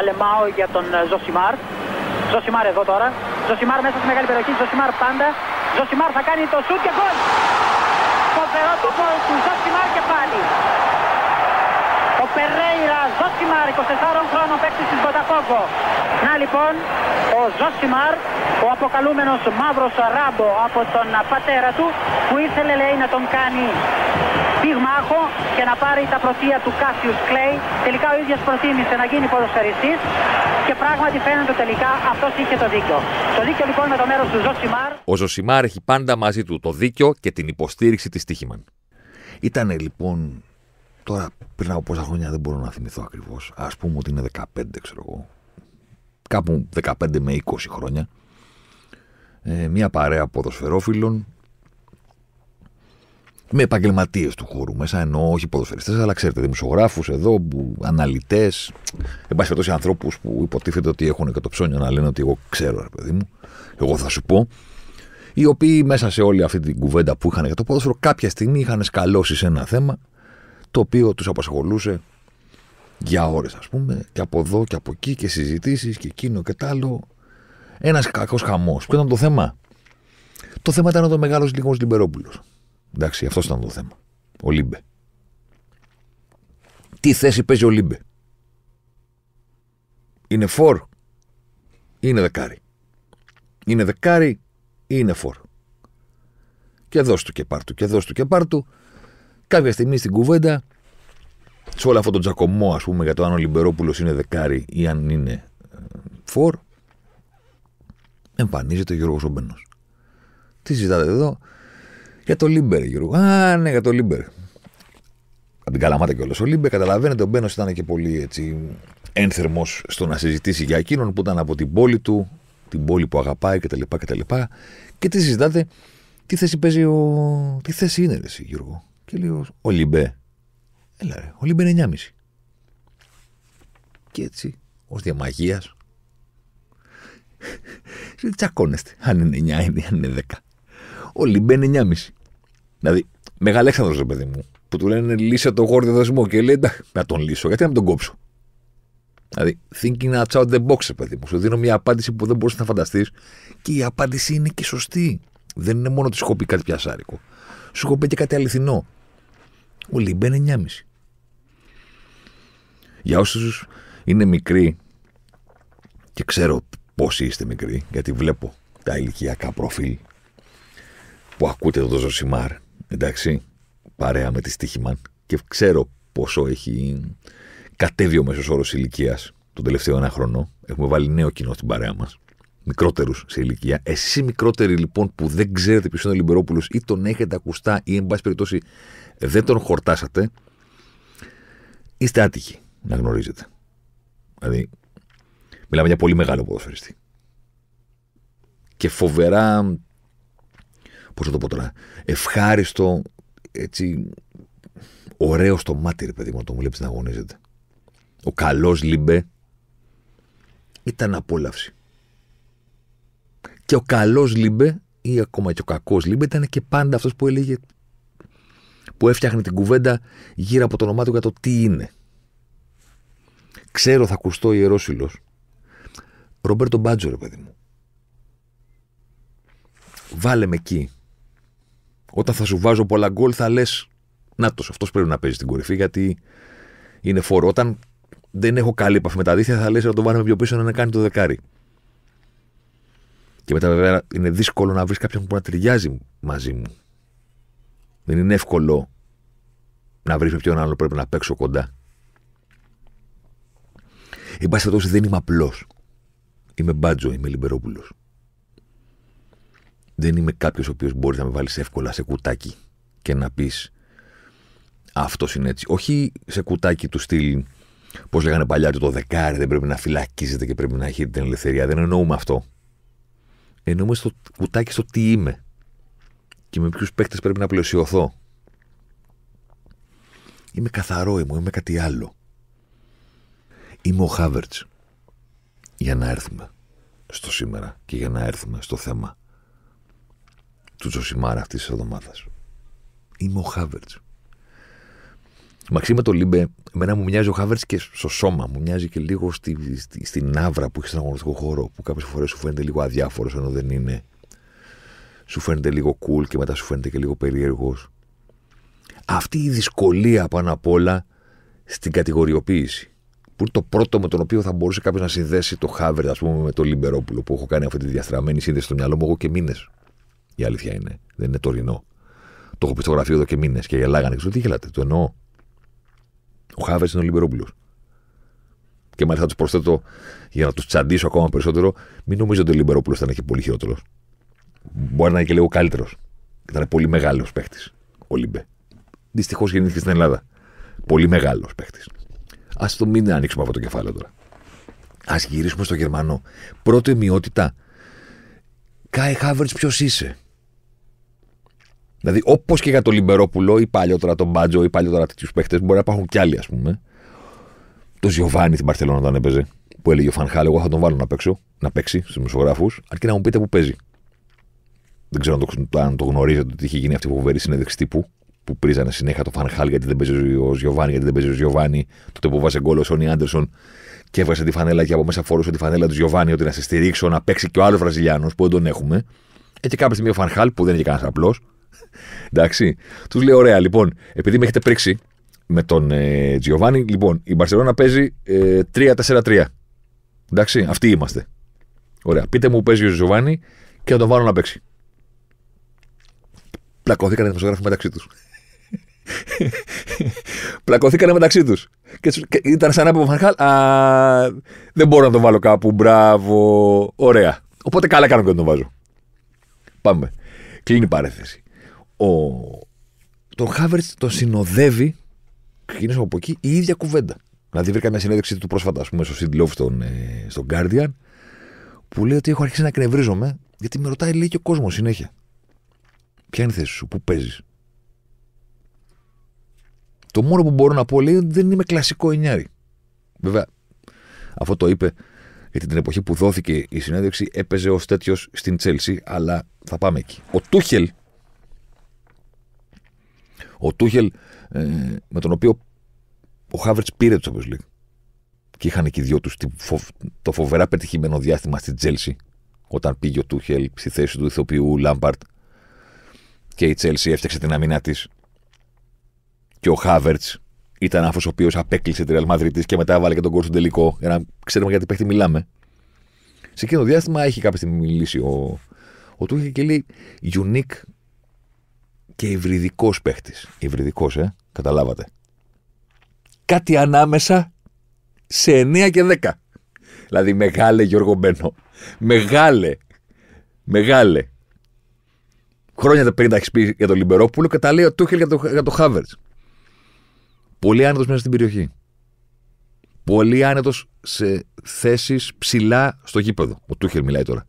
Αλεμάω για τον ε, Ζωσιμάρ. Ζωσιμάρ εδώ τώρα. Ζωσιμάρ μέσα στη μεγάλη περιοχή. Ζωσιμάρ πάντα. Ζωσιμάρ θα κάνει το σουτ και γκολ. Φοβερό το γκολ του Ζωσιμάρ και πάλι. Ο Περέιρα Ζωσιμάρ, 24 χρόνο παίκτη τη Βοτακόγκο. Να λοιπόν, ο Ζωσιμάρ, ο αποκαλούμενος μαύρος ράμπο από τον πατέρα του, που ήθελε λέει να τον κάνει Πήγμα και να πάρει τα προτεία του Κάσιους Κλέη. Τελικά ο ίδιος προτίμησε να γίνει ποδοσφαιριστής και πράγματι φαίνεται τελικά αυτός είχε το δίκιο. Το δίκιο λοιπόν με το μέρος του Ζωσιμάρ. Ο Ζωσιμάρ έχει πάντα μαζί του το δίκιο και την υποστήριξη της Τύχημαν. Ήταν λοιπόν τώρα πριν από πόσα χρόνια δεν μπορώ να θυμηθώ ακριβώς. Ας πούμε ότι είναι 15 ξέρω εγώ. Κάπου 15 με 20 χρόνια. Ε, μια παρέα ποδοσφαιρόφιλων με επαγγελματίες του χώρου μέσα, ενώ όχι ποδοσφαιριστές, αλλά ξέρετε, δημοσιογράφους εδώ, αναλυτές, εν πάση περιπτώσει ανθρώπους που υποτίθεται ότι έχουν και το ψώνιο να λένε ότι εγώ ξέρω, ρε παιδί μου, εγώ θα σου πω. Οι οποίοι μέσα σε όλη αυτή την κουβέντα που είχαν για το ποδόσφαιρο, κάποια στιγμή είχαν σκαλώσει σε ένα θέμα το οποίο τους απασχολούσε για ώρες, ας πούμε, και από εδώ και από εκεί και συζητήσεις και εκείνο και τ' άλλο. Ένας κακός χαμός. Ποιο ήταν το θέμα. Το θέμα ήταν ο μεγάλος Λιγός Λιμπερόπουλος Εντάξει, αυτός ήταν το θέμα. Ο Λίμπε. Τι θέση παίζει ο Λίμπε. Είναι φορ. Ή Είναι δεκάρι. Είναι δεκάρι ή είναι φορ. Και δώσ' του και πάρ' και δώσ' του και πάρτου. Κάποια στιγμή στην κουβέντα, σε όλο αυτό το τζακωμό, ας πούμε, για το αν ο Λιμπερόπουλος είναι δεκάρι ή αν είναι ε, φορ, εμφανίζεται ο Γιώργος Ομπένος. Τι ζητάτε εδώ, για το Λίμπερ, Γιώργο. Α, ναι, για το Λίμπερ. Από την Καλαμάτα κιόλας. Ο Λίμπερ, καταλαβαίνετε, ο Μπένος ήταν και πολύ έτσι, ένθερμος στο να συζητήσει για εκείνον που ήταν από την πόλη του, την πόλη που αγαπάει κτλ. Και, Και τι συζητάτε, τι θέση παίζει ο. Τι θέση είναι, εσύ, Γιώργο. Και λέει ο Λίμπερ, Έλα, ρε, ο Λίμπερ είναι 9,5. Και έτσι, ως διαμαγείας. Τσακώνεστε. Αν είναι 9, ή αν είναι 10. Ο Λιμπέ είναι 9,5. Δηλαδή, Μεγαλέξανδρος, ρε παιδί μου, που του λένε λύσε το γόρδιο δεσμό και λέει εντάξει, να τον λύσω, γιατί να τον κόψω. Δηλαδή, thinking of the box, παιδί μου. Σου δίνω μια απάντηση που δεν μπορείς να φανταστείς και η απάντηση είναι και σωστή. Δεν είναι μόνο ότι σου έχω πει κάτι πιασάρικο. Σου έχω πει και κάτι αληθινό. Ο Λιμπέ είναι 9,5. Για όσους είναι μικροί και ξέρω πόσοι είστε μικροί, γιατί βλέπω τα ηλικιακά προφίλ που ακούτε το Ζωσιμάρ εντάξει, παρέα με τη Στίχημαν και ξέρω πόσο έχει κατέβει ο μέσος όρος ηλικίας τον τελευταίο ένα χρόνο. Έχουμε βάλει νέο κοινό στην παρέα μας. Μικρότερους σε ηλικία. Εσύ μικρότεροι λοιπόν που δεν ξέρετε ποιος είναι ο Λιμπερόπουλος ή τον έχετε ακουστά ή εν πάση περιπτώσει δεν τον χορτάσατε, είστε άτυχοι να γνωρίζετε. Δηλαδή, μιλάμε για πολύ μεγάλο ποδοσφαιριστή. Και φοβερά Πώς θα το πω τώρα. Ευχάριστο, έτσι. Ωραίο στο μάτι, ρε παιδί μου, το μου να αγωνίζεται. Ο καλός Λιμπέ ήταν απόλαυση. Και ο καλός Λίμπε, ή ακόμα και ο κακός Λίμπε, ήταν και πάντα αυτός που έλεγε. που έφτιαχνε την κουβέντα γύρω από το όνομά του για το τι είναι. Ξέρω θα ακουστώ ιερόσυλος, Ρομπέρτο Μπάτζο, ρε παιδί μου. Βάλε με εκεί όταν θα σου βάζω πολλά γκολ, θα λες. Να το, αυτός πρέπει να παίζει στην κορυφή γιατί είναι φόρο. Όταν δεν έχω καλή επαφή με τα δίχτυα, θα λες να τον βάλουμε πιο πίσω να κάνει το δεκάρι. Και μετά, βέβαια, είναι δύσκολο να βρεις κάποιον που να ταιριάζει μαζί μου. Δεν είναι εύκολο να βρεις με ποιον άλλο πρέπει να παίξω κοντά. Εν πάση δεν είμαι απλός. Είμαι μπάτζο, είμαι λιμπερόπουλος δεν είμαι κάποιος ο οποίος μπορείς να με βάλεις εύκολα σε κουτάκι και να πεις αυτός είναι έτσι. Όχι σε κουτάκι του στυλ, πώς λέγανε παλιά, το δεκάρι δεν πρέπει να φυλακίζεται και πρέπει να έχει την ελευθερία. Δεν εννοούμε αυτό. Εννοούμε στο κουτάκι στο τι είμαι και με ποιους παίχτε πρέπει να πλαισιωθώ. Είμαι καθαρό μου, είμαι κάτι άλλο. Είμαι ο Χάβερτ. Για να έρθουμε στο σήμερα και για να έρθουμε στο θέμα του Τζοσιμάρα αυτής της εβδομάδας. Είμαι ο Χάβερτ. Μαξίμα το Λίμπε, εμένα μου μοιάζει ο Χάβερτ και στο σώμα, μου μοιάζει και λίγο στη, στη, στην άβρα που έχεις στον αγωνιστικό χώρο, που κάποιες φορές σου φαίνεται λίγο αδιάφορος ενώ δεν είναι. Σου φαίνεται λίγο cool και μετά σου φαίνεται και λίγο περίεργος. Αυτή η δυσκολία πάνω απ' όλα στην κατηγοριοποίηση. Που είναι το πρώτο με τον οποίο θα μπορούσε κάποιος να συνδέσει το Χάβερτ, ας πούμε, με το Λιμπερόπουλο που έχω κάνει αυτή τη διαστραμμένη σύνδεση στο μυαλό μου εγώ και μήνες η αλήθεια είναι. Δεν είναι τωρινό. Το έχω πει στο γραφείο εδώ και μήνες και γελάγανε. Ξέρω τι γελάτε. Το εννοώ. Ο Χάβες είναι ο Λιμπερόπουλος. Και μάλιστα τους προσθέτω για να τους τσαντήσω ακόμα περισσότερο, μην νομίζω ότι ο Λιμπερόπουλος ήταν και πολύ χειρότερος. Μπορεί να είναι και λίγο καλύτερος. Ήταν πολύ μεγάλος παίχτης ο Λίμπε. Δυστυχώς γεννήθηκε στην Ελλάδα. Πολύ μεγάλος παίχτης. Ας το μην ανοίξουμε αυτό το κεφάλαιο τώρα. Ας γυρίσουμε στο Γερμανό. Πρώτη μειότητα. Κάι Χάβερτ, ποιος είσαι. Δηλαδή, όπως και για τον Λιμπερόπουλο ή παλιότερα τον Μπάτζο ή παλιότερα τέτοιους παίχτες, μπορεί να υπάρχουν κι άλλοι, ας πούμε. Το Ζιοβάνι στην Παρσελόνα όταν έπαιζε, που έλεγε ο Φανχάλ, εγώ θα τον βάλω να παίξω, να παίξει στους δημοσιογράφους, αρκεί να μου πείτε που παίζει. Δεν ξέρω αν το, αν το γνωρίζετε ότι είχε γίνει αυτή η φοβερή συνέντευξη τύπου που πρίζανε συνέχεια το Φανχάλ γιατί δεν παίζει ο Ζιοβάνι, γιατί δεν παίζει ο Ζιοβάνι, τότε που βάζε γκολ ο Σόνι Άντερσον και έβγαζε τη φανέλα και από μέσα φορούσε τη φανέλα του Ζιοβάνι ότι να σε στηρίξω, να παίξει και ο άλλος Βραζιλιάνος που δεν τον έχουμε. Έτσι ε, κάποια στιγμή ο Φανχάλ που δεν είναι κανένας απλός, Εντάξει. Τους λέει: Ωραία, λοιπόν, επειδή με έχετε πρίξει με τον ε, λοιπόν, η Μπαρσελόνα παίζει ε, 3-4-3. Εντάξει, αυτοί είμαστε. Ωραία. Πείτε μου που παίζει ο Giovanni και θα τον βάλω να παίξει. Πλακωθήκαν οι δημοσιογράφοι μεταξύ τους. Πλακωθήκανε μεταξύ τους. Και, και, ήταν σαν να είπε ο Φανχάλ, Α, δεν μπορώ να τον βάλω κάπου. Μπράβο. Ωραία. Οπότε καλά κάνω και να τον βάζω. Πάμε. Κλείνει η παρέθεση ο... τον Χάβερτ τον συνοδεύει, ξεκινήσαμε από εκεί, η ίδια κουβέντα. Δηλαδή, βρήκα μια συνέντευξη του πρόσφατα, πούμε, στο Σιντ Λόφ στον, ε, Guardian, που λέει ότι έχω αρχίσει να εκνευρίζομαι, γιατί με ρωτάει, λέει και ο κόσμος συνέχεια. Ποια είναι η θέση σου, πού παίζεις. Το μόνο που μπορώ να πω λέει ότι δεν είμαι κλασικό εννιάρι. Βέβαια, αυτό το είπε γιατί την εποχή που δόθηκε η συνέντευξη έπαιζε ως τέτοιος στην Τσέλσι, αλλά θα πάμε εκεί. Ο Τούχελ ο Τούχελ, ε, με τον οποίο ο Χάβερτ πήρε το Champions League. Και είχαν και οι δυο τους το φοβερά πετυχημένο διάστημα στη Τζέλση. Όταν πήγε ο Τούχελ στη θέση του ηθοποιού Λάμπαρτ και η Τζέλση έφτιαξε την αμήνα της. Και ο Χάβερτ ήταν αυτό ο οποίος απέκλεισε τη Ρεαλ Μαδρίτη και μετά βάλε και τον κόρτο στον τελικό. Για να ξέρουμε γιατί παίχτη μιλάμε. Σε εκείνο το διάστημα έχει κάποια στιγμή μιλήσει ο, ο Τούχελ και λέει Unique και υβριδικός παίχτης. Υβριδικός, ε, καταλάβατε. Κάτι ανάμεσα σε 9 και 10. Δηλαδή, μεγάλε Γιώργο Μπένο. Μεγάλε. Μεγάλε. Χρόνια τα τα έχεις πει για τον Λιμπερόπουλο και τα λέει ο Τούχελ για τον το, για το Χάβερτ. Πολύ άνετος μέσα στην περιοχή. Πολύ άνετος σε θέσεις ψηλά στο γήπεδο. Ο Τούχελ μιλάει τώρα.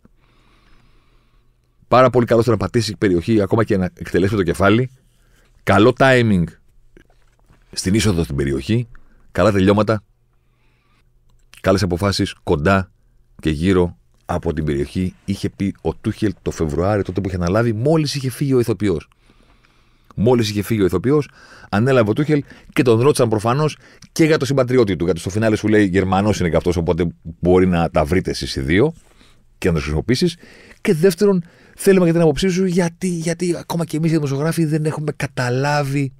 Πάρα πολύ καλό στο να πατήσει η περιοχή, ακόμα και να εκτελέσει το κεφάλι. Καλό timing στην είσοδο στην περιοχή. Καλά τελειώματα. Καλές αποφάσεις κοντά και γύρω από την περιοχή. Είχε πει ο Τούχελ το Φεβρουάριο, τότε που είχε αναλάβει, μόλις είχε φύγει ο ηθοποιός. Μόλις είχε φύγει ο ηθοποιός, ανέλαβε ο Τούχελ και τον ρώτησαν προφανώς και για το συμπατριώτη του. Γιατί στο φινάλε σου λέει Γερμανός είναι και αυτό, οπότε μπορεί να τα βρείτε εσείς οι δύο και να το χρησιμοποιήσεις. Και δεύτερον, Θέλουμε και την άποψή σου γιατί, γιατί ακόμα και εμείς οι δημοσιογράφοι δεν έχουμε καταλάβει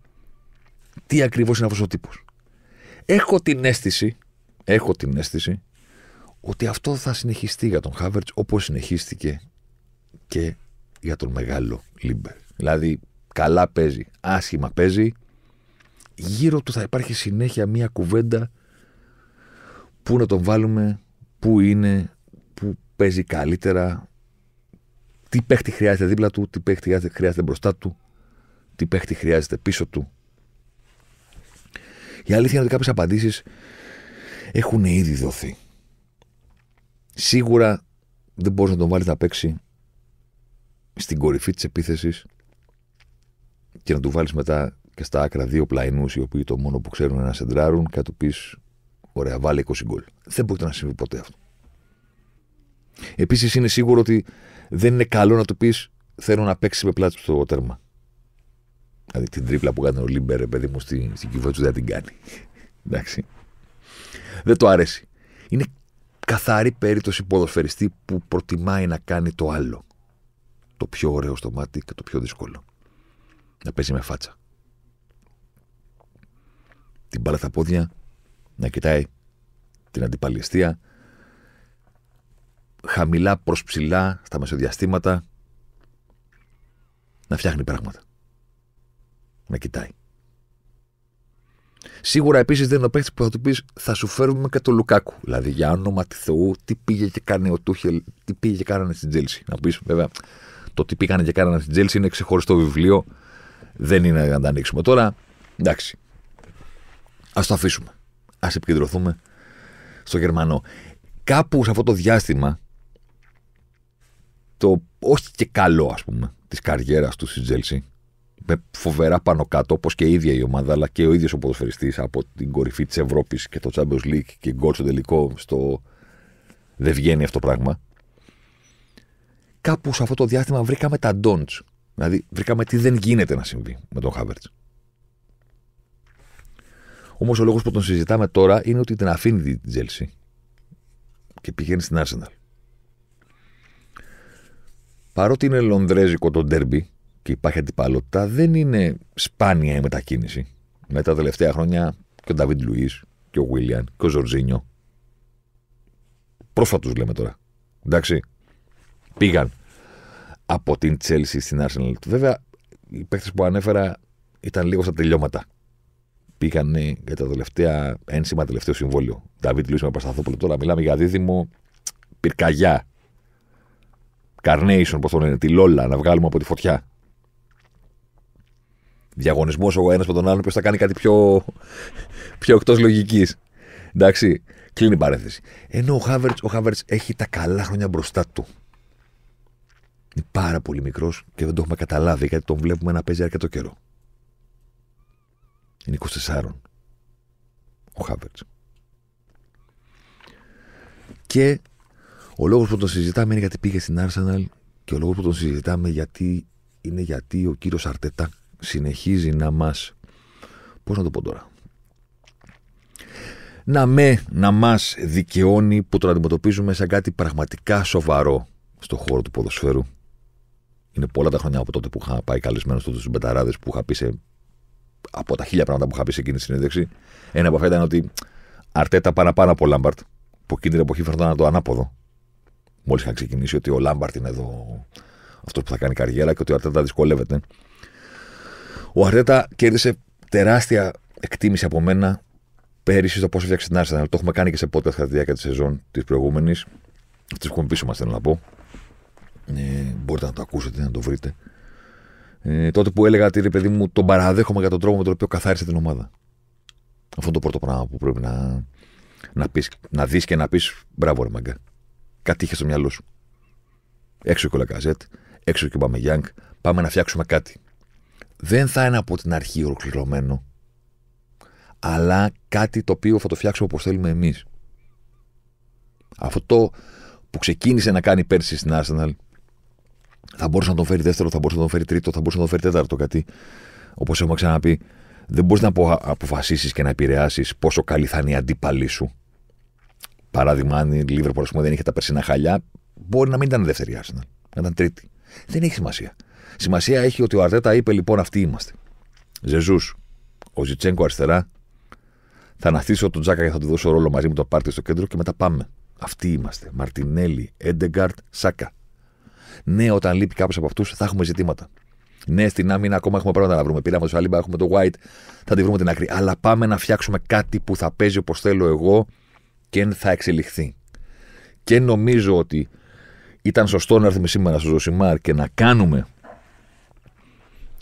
τι ακριβώς είναι αυτός ο τύπος. Έχω την αίσθηση, έχω την αίσθηση ότι αυτό θα συνεχιστεί για τον Χάβερτ όπως συνεχίστηκε και για τον μεγάλο Λίμπερ. Δηλαδή, καλά παίζει, άσχημα παίζει. Γύρω του θα υπάρχει συνέχεια μια κουβέντα πού να τον βάλουμε, πού είναι, πού παίζει καλύτερα, τι παίχτη χρειάζεται δίπλα του, τι παίχτη χρειάζεται, χρειάζεται μπροστά του, τι παίχτη χρειάζεται πίσω του. Η αλήθεια είναι ότι κάποιες απαντήσεις έχουν ήδη δοθεί. Σίγουρα δεν μπορείς να τον βάλεις να παίξει στην κορυφή της επίθεσης και να του βάλεις μετά και στα άκρα δύο πλαϊνούς οι οποίοι το μόνο που ξέρουν είναι να σεντράρουν και να του πεις: Ωραία, βάλει 20 γκολ. Δεν μπορεί να συμβεί ποτέ αυτό. Επίσης είναι σίγουρο ότι δεν είναι καλό να του πεις θέλω να παίξεις με πλάτη στο τέρμα. Δηλαδή την τρίπλα που κάνει ο Λίμπερ, παιδί μου, στην, στην κυβέρνηση δεν την κάνει. Εντάξει. Δεν το αρέσει. Είναι καθαρή περίπτωση ποδοσφαιριστή που προτιμάει να κάνει το άλλο. Το πιο ωραίο στο μάτι και το πιο δύσκολο. Να παίζει με φάτσα. Την μπάλα να κοιτάει την αντιπαλαιστία, χαμηλά προς ψηλά, στα μεσοδιαστήματα, να φτιάχνει πράγματα. Να κοιτάει. Σίγουρα επίσης δεν είναι ο παίχτη που θα του πεις θα σου φέρουμε και το Λουκάκου. Δηλαδή για όνομα τη Θεού, τι πήγε και κάνει ο Τούχελ, τι πήγε και κάνανε στην Τζέλση. Να πεις βέβαια, το τι πήγανε και κάνανε στην Τζέλση είναι ξεχωριστό βιβλίο. Δεν είναι να τα ανοίξουμε τώρα. Εντάξει. Ας το αφήσουμε. Ας επικεντρωθούμε στο Γερμανό. Κάπου σε αυτό το διάστημα το όχι και καλό, ας πούμε, της καριέρας του στη Τζέλση. Με φοβερά πάνω κάτω, όπως και η ίδια η ομάδα, αλλά και ο ίδιος ο ποδοσφαιριστής από την κορυφή της Ευρώπης και το Champions League και γκολ στο τελικό. Στο... Δεν βγαίνει αυτό το πράγμα. Κάπου σε αυτό το διάστημα βρήκαμε τα ντόντ. Δηλαδή, βρήκαμε τι δεν γίνεται να συμβεί με τον Χάβερτ. Όμως ο λόγος που τον συζητάμε τώρα είναι ότι την αφήνει την Τζέλση και πηγαίνει στην Arsenal παρότι είναι λονδρέζικο το ντέρμπι και υπάρχει αντιπαλότητα, δεν είναι σπάνια η μετακίνηση. Μετά τα τελευταία χρόνια και ο Νταβίτ Λουίς και ο Βίλιαν και ο Ζορζίνιο. Πρόσφατους λέμε τώρα. Εντάξει. Πήγαν από την Τσέλση στην Arsenal. Βέβαια, οι παίχτε που ανέφερα ήταν λίγο στα τελειώματα. Πήγαν για τα τελευταία ένσημα τελευταίο συμβόλαιο. Νταβίτ Λουίς με Πασταθόπουλο τώρα μιλάμε για δίδυμο πυρκαγιά Carnation, πως το λένε, τη Λόλα, να βγάλουμε από τη φωτιά. Διαγωνισμός ο ένας με τον άλλον, ποιο θα κάνει κάτι πιο, πιο εκτός λογικής. Εντάξει, κλείνει η παρένθεση. Ενώ ο Χάβερτ ο Χάβερτς έχει τα καλά χρόνια μπροστά του. Είναι πάρα πολύ μικρός και δεν το έχουμε καταλάβει γιατί τον βλέπουμε να παίζει αρκετό καιρό. Είναι 24. Ο Χάβερτ. Και ο λόγος που τον συζητάμε είναι γιατί πήγε στην Arsenal και ο λόγος που τον συζητάμε γιατί είναι γιατί ο κύριος Αρτετά συνεχίζει να μας. Πώς να το πω τώρα. Να με, να μας δικαιώνει που τον αντιμετωπίζουμε σαν κάτι πραγματικά σοβαρό στον χώρο του ποδοσφαίρου. Είναι πολλά τα χρόνια από τότε που είχα πάει καλεσμένος στους Μπεταράδες που είχα πει σε. από τα χίλια πράγματα που είχα πει σε εκείνη τη συνέντευξη. Ένα από αυτά ήταν ότι Αρτέτα παραπάνω από Λάμπαρτ, που εκείνη την εποχή φερνόταν το ανάποδο μόλις είχαν ξεκινήσει, ότι ο Λάμπαρτ είναι εδώ αυτός που θα κάνει καριέρα και ότι ο Αρτέτα δυσκολεύεται. Ο Αρτέτα κέρδισε τεράστια εκτίμηση από μένα πέρυσι στο πώς έφτιαξε την Άρσεν. Το έχουμε κάνει και σε podcast κατά τη διάρκεια της σεζόν της προηγούμενης. τη έχουμε πίσω μας, θέλω να πω. Ε, μπορείτε να το ακούσετε, να το βρείτε. Ε, τότε που έλεγα ότι ρε παιδί μου, τον παραδέχομαι για τον τρόπο με τον οποίο καθάρισε την ομάδα. Αυτό είναι το πρώτο πράγμα που πρέπει να, να, να και να πεις μπράβο ρε μαγκά κάτι είχε στο μυαλό σου. Έξω ο Λακαζέτ, έξω και πάμε Γιάνγκ, πάμε να φτιάξουμε κάτι. Δεν θα είναι από την αρχή ολοκληρωμένο, αλλά κάτι το οποίο θα το φτιάξουμε όπως θέλουμε εμείς. Αυτό που ξεκίνησε να κάνει πέρσι στην Arsenal, θα μπορούσε να τον φέρει δεύτερο, θα μπορούσε να τον φέρει τρίτο, θα μπορούσε να τον φέρει τέταρτο. κάτι, όπως έχουμε ξαναπεί, δεν μπορείς να αποφασίσεις και να επηρεάσεις πόσο καλή θα είναι η αντίπαλή σου. Παράδειγμα, αν η Λίβερπουλ δεν είχε τα περσινά χαλιά, μπορεί να μην ήταν δεύτερη Arsenal. Να ήταν τρίτη. Δεν έχει σημασία. Σημασία έχει ότι ο Αρτέτα είπε λοιπόν αυτοί είμαστε. Ζεζούς, ο Ζιτσέγκο αριστερά. Θα αναθίσω τον Τζάκα και θα του δώσω ρόλο μαζί με το Πάρτι στο κέντρο και μετά πάμε. Αυτοί είμαστε. Μαρτινέλη, Έντεγκαρτ, Σάκα. Ναι, όταν λείπει κάποιος από αυτούς θα έχουμε ζητήματα. Ναι, στην άμυνα ακόμα έχουμε πράγματα να βρούμε. Πήραμε το Σαλίμπα, έχουμε το White, θα τη βρούμε την άκρη. Αλλά πάμε να φτιάξουμε κάτι που θα παίζει όπως θέλω εγώ και θα εξελιχθεί. Και νομίζω ότι ήταν σωστό να έρθουμε σήμερα στο Ζωσιμάρ και να κάνουμε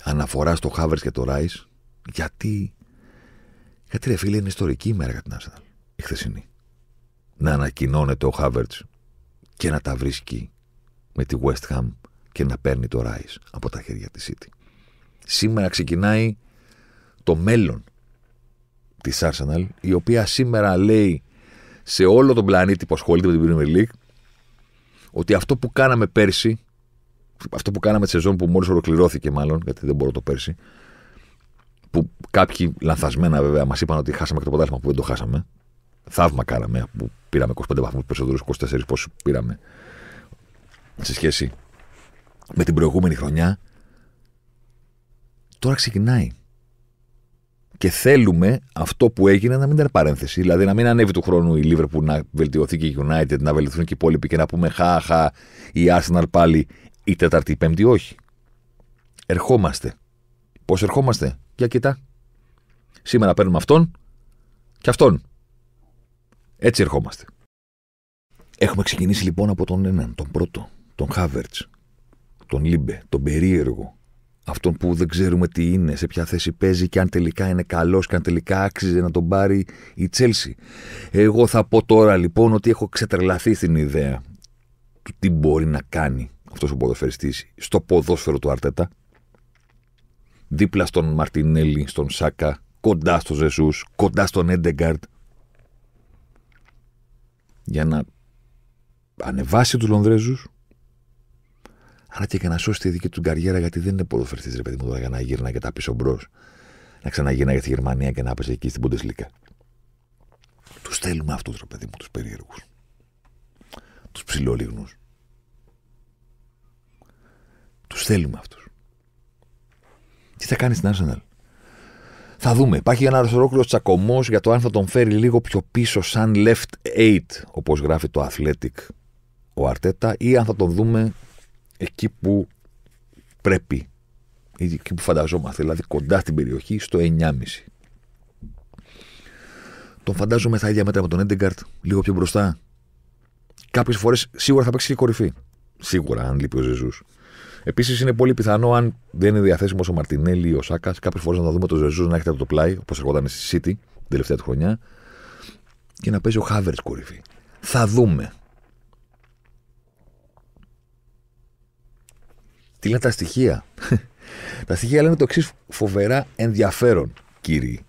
αναφορά στο Χάβερ και το Ράις, γιατί. Γιατί ρε φίλε, είναι ιστορική ημέρα για την Arsenal, η χθεσινή. Να ανακοινώνεται ο Χάβερτ και να τα βρίσκει με τη West Ham και να παίρνει το Ράις από τα χέρια της City. Σήμερα ξεκινάει το μέλλον της Arsenal, η οποία σήμερα λέει σε όλο τον πλανήτη που ασχολείται με την Premier League ότι αυτό που κάναμε πέρσι, αυτό που κάναμε τη σεζόν που μόλις ολοκληρώθηκε μάλλον, γιατί δεν μπορώ το πέρσι, που κάποιοι λανθασμένα βέβαια μας είπαν ότι χάσαμε και το ποτάσμα που δεν το χάσαμε. Θαύμα κάναμε που πήραμε 25 βαθμού περισσότερου, 24 πόσου πήραμε σε σχέση με την προηγούμενη χρονιά. Τώρα ξεκινάει και θέλουμε αυτό που έγινε να μην ήταν παρένθεση. Δηλαδή να μην ανέβει του χρόνου η που να βελτιωθεί και η United, να βελτιωθούν και οι υπόλοιποι και να πούμε χα, χα, η Arsenal πάλι η Τέταρτη, η Πέμπτη. Όχι. Ερχόμαστε. Πώς ερχόμαστε, για κοιτά. Σήμερα παίρνουμε αυτόν και αυτόν. Έτσι ερχόμαστε. Έχουμε ξεκινήσει λοιπόν από τον έναν, τον πρώτο, τον Χάβερτ, τον Λίμπε, τον περίεργο, αυτόν που δεν ξέρουμε τι είναι, σε ποια θέση παίζει και αν τελικά είναι καλός και αν τελικά άξιζε να τον πάρει η Τσέλση. Εγώ θα πω τώρα λοιπόν ότι έχω ξετρελαθεί στην ιδέα του τι μπορεί να κάνει αυτός ο ποδοσφαιριστής στο ποδόσφαιρο του Αρτέτα. Δίπλα στον Μαρτινέλη, στον Σάκα, κοντά στον Ζεσούς, κοντά στον Έντεγκαρντ. Για να ανεβάσει τους Λονδρέζους, αλλά και για να σώσει τη δική του καριέρα, γιατί δεν είναι ποδοφερθή, ρε παιδί μου, τώρα για να γύρνα και τα πίσω μπρος. Να για στη Γερμανία και να πας εκεί στην Ποντεσλίκα Τους θέλουμε αυτούς, ρε παιδί μου, τους περίεργους. Τους ψηλόλιγνους. Τους θέλουμε αυτούς. Τι θα κάνεις στην Arsenal. Θα δούμε. Υπάρχει ένας ολόκληρος τσακωμός για το αν θα τον φέρει λίγο πιο πίσω, σαν left 8 όπως γράφει το Athletic ο Αρτέτα, ή αν θα τον δούμε εκεί που πρέπει, εκεί που φανταζόμαστε, δηλαδή κοντά στην περιοχή, στο 9,5. Τον φαντάζομαι στα ίδια μέτρα με τον Έντεγκαρτ, λίγο πιο μπροστά. Κάποιες φορές σίγουρα θα παίξει και κορυφή. Σίγουρα, αν λείπει ο Ζεζούς. Επίσης, είναι πολύ πιθανό αν δεν είναι διαθέσιμος ο Μαρτινέλη ή ο Σάκας, κάποιες φορές να δούμε τον Ζεζούς να έρχεται από το πλάι, όπως έρχονταν στη City την τελευταία του χρονιά, και να παίζει ο Χάβερτ κορυφή. Θα δούμε. Είναι τα στοιχεία. τα στοιχεία λένε το εξής φοβερά ενδιαφέρον, κύριοι.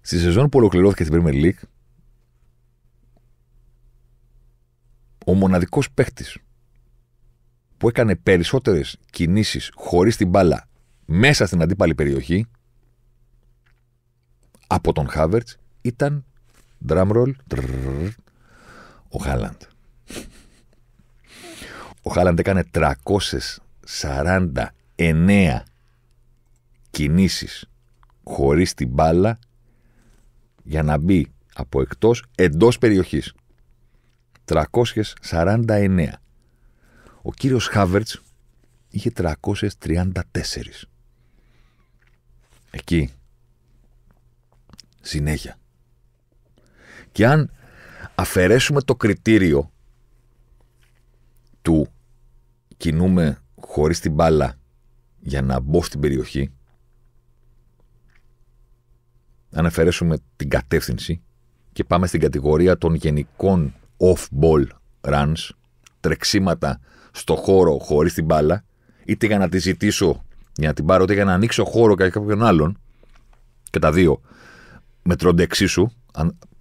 Στη σεζόν που ολοκληρώθηκε στην Premier League, ο μοναδικός παίχτη που έκανε περισσότερες κινήσεις χωρίς την μπάλα μέσα στην αντίπαλη περιοχή από τον Χάβερτ ήταν drumroll ο Χάλαντ. Ο Χάλαντ έκανε 349 κινήσεις χωρίς την μπάλα για να μπει από εκτός εντός περιοχής. 349. Ο κύριος Χάβερτς είχε 334. Εκεί. Συνέχεια. Και αν αφαιρέσουμε το κριτήριο κινούμε χωρίς την μπάλα για να μπω στην περιοχή, αναφερέσουμε την κατεύθυνση και πάμε στην κατηγορία των γενικών off-ball runs, τρεξίματα στο χώρο χωρίς την μπάλα, είτε για να τη ζητήσω για να την πάρω, είτε για να ανοίξω χώρο κάποιον άλλον, και τα δύο μετρώνται εξίσου,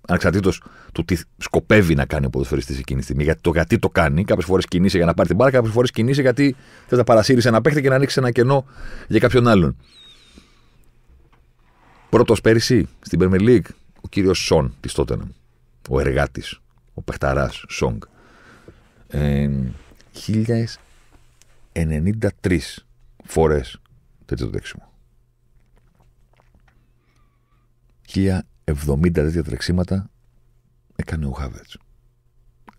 ανεξαρτήτως του τι σκοπεύει να κάνει ο ποδοσφαιριστής εκείνη τη στιγμή. Γιατί το γιατί το κάνει, κάποιες φορές κινείσαι για να πάρει την μπάλα, κάποιες φορές κινείσαι γιατί θες να παρασύρεις ένα παίχτη και να ανοίξεις ένα κενό για κάποιον άλλον. Πρώτος πέρυσι στην Premier League, ο κύριος Σον της τότε Ο εργάτης, ο παιχταράς Σόγκ. Ε, 1093 φορές τέτοιο το δέξιμο. 70 τέτοια τρεξίματα έκανε ο Χάβετς.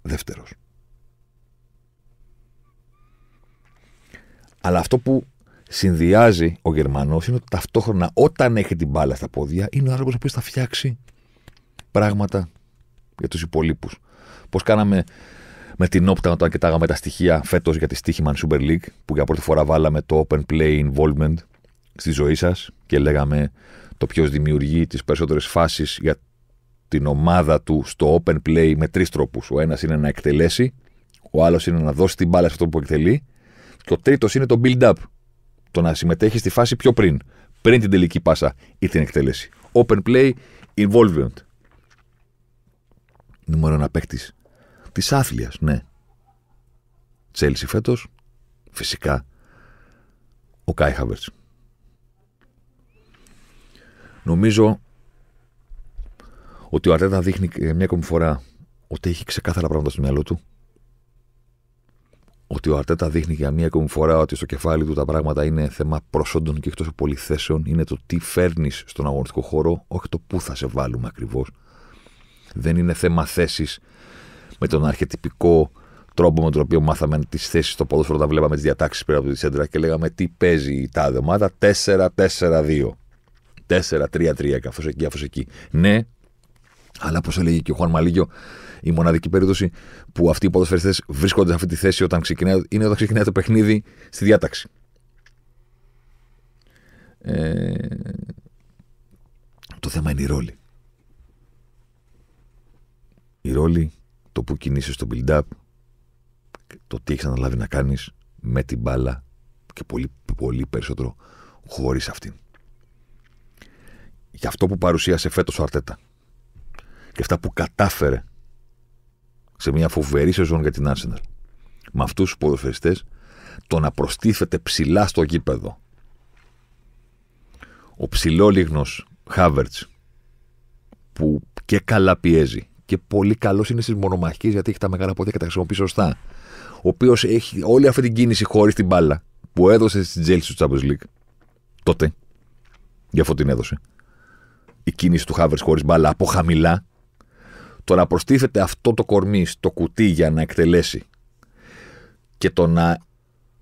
Δεύτερος. Αλλά αυτό που συνδυάζει ο Γερμανός είναι ότι ταυτόχρονα όταν έχει την μπάλα στα πόδια είναι ο άνθρωπος ο οποίος θα φτιάξει πράγματα για τους υπολείπους. Πώς κάναμε με την όπτα όταν κοιτάγαμε τα στοιχεία φέτος για τη στοίχημαν Super League, που για πρώτη φορά βάλαμε το open play involvement στη ζωή σας και λέγαμε το ποιος δημιουργεί τις περισσότερες φάσεις για την ομάδα του στο open play με τρεις τρόπους. Ο ένας είναι να εκτελέσει, ο άλλος είναι να δώσει την μπάλα σε αυτό που εκτελεί, και ο τρίτος είναι το build-up. Το να συμμετέχει στη φάση πιο πριν, πριν την τελική πάσα ή την εκτέλεση. Open play, involvement. Νούμερο ένα παίκτης της άθλιας, ναι. Τσέλσι φέτος, φυσικά ο Κάι Χαβερτς. Νομίζω ότι ο Αρτέτα δείχνει μια ακόμη φορά ότι έχει ξεκάθαρα πράγματα στο μυαλό του. Ότι ο Αρτέτα δείχνει για μια ακόμη φορά ότι στο κεφάλι του τα πράγματα είναι θέμα προσόντων και εκτός πολυθέσεων. Είναι το τι φέρνεις στον αγωνιστικό χώρο, όχι το πού θα σε βάλουμε ακριβώς. Δεν είναι θέμα θέσης με τον αρχιετυπικό τρόπο με τον οποίο μάθαμε τις θέσεις στο ποδόσφαιρο. Τα βλέπαμε τις διατάξεις πέρα από τη σέντρα και λέγαμε τι παίζει η τάδε ομάδα 4-4-2. 4-3-3, καθώς εκεί, αφού εκεί. Ναι, αλλά όπως έλεγε και ο Χουάν Μαλίγιο, η μοναδική περίπτωση που αυτοί οι ποδοσφαιριστές βρίσκονται σε αυτή τη θέση όταν ξεκινάει, είναι όταν ξεκινάει το παιχνίδι στη διάταξη. Ε... Το θέμα είναι η ρόλη. Η ρόλη, το που κινείσαι στο build-up, το τι έχεις αναλάβει να κάνεις με την μπάλα και πολύ, πολύ περισσότερο χωρίς αυτήν για αυτό που παρουσίασε φέτος ο Αρτέτα. Και αυτά που κατάφερε σε μια φοβερή σεζόν για την Arsenal. Με αυτούς τους ποδοσφαιριστές, το να προστίθεται ψηλά στο γήπεδο. Ο ψηλόλιγνος Χάβερτ που και καλά πιέζει και πολύ καλός είναι στις μονομαχίε γιατί έχει τα μεγάλα πόδια και τα χρησιμοποιεί σωστά. Ο οποίος έχει όλη αυτή την κίνηση χωρίς την μπάλα που έδωσε στην Τζέλση του Champions League τότε. για αυτό την έδωσε η κίνηση του Χάβερ χωρίς μπάλα από χαμηλά, το να προστίθεται αυτό το κορμί στο κουτί για να εκτελέσει και το να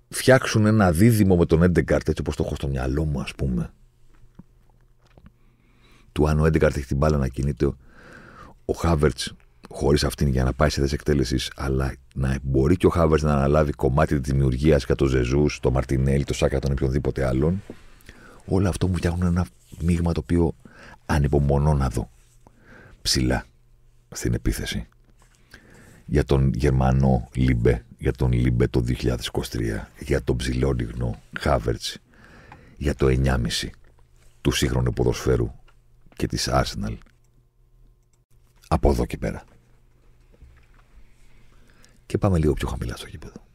φτιάξουν ένα δίδυμο με τον Έντεγκαρτ, έτσι όπως το έχω στο μυαλό μου, ας πούμε. Του αν ο Έντεγκαρτ έχει την μπάλα να κινείται, ο Χάβερτ χωρίς αυτήν για να πάει σε θέση εκτέλεσης, αλλά να μπορεί και ο Χάβερτ να αναλάβει κομμάτι της δημιουργίας κατά τον Ζεζούς, το Μαρτινέλη, το Σάκα, τον οποιονδήποτε άλλον. Όλο αυτό μου φτιάχνουν ένα μείγμα το οποίο ανυπομονώ να δω. Ψηλά στην επίθεση. Για τον Γερμανό Λίμπε, για τον Λίμπε το 2023, για τον ψηλόνιγνο Χάβερτς, για το 9,5 του σύγχρονου ποδοσφαίρου και της Arsenal. Από εδώ και πέρα. Και πάμε λίγο πιο χαμηλά στο γήπεδο.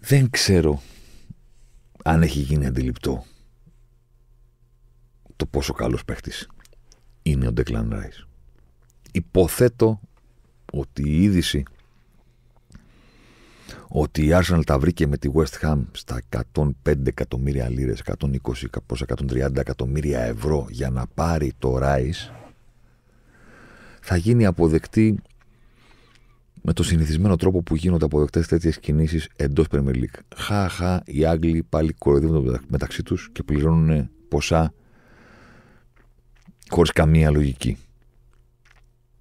Δεν ξέρω αν έχει γίνει αντιληπτό το πόσο καλός παίχτης είναι ο Ντεκλάν Ράις. Υποθέτω ότι η είδηση ότι η Arsenal τα βρήκε με τη West Ham στα 105 εκατομμύρια λίρες, 120, πόσα 130 εκατομμύρια ευρώ για να πάρει το Rice θα γίνει αποδεκτή με το συνηθισμένο τρόπο που γίνονται αποδεκτές τέτοιες κινήσεις εντός Premier League. Χα-χα, οι Άγγλοι πάλι κοροϊδεύονται μεταξύ τους και πληρώνουν ποσά χωρίς καμία λογική.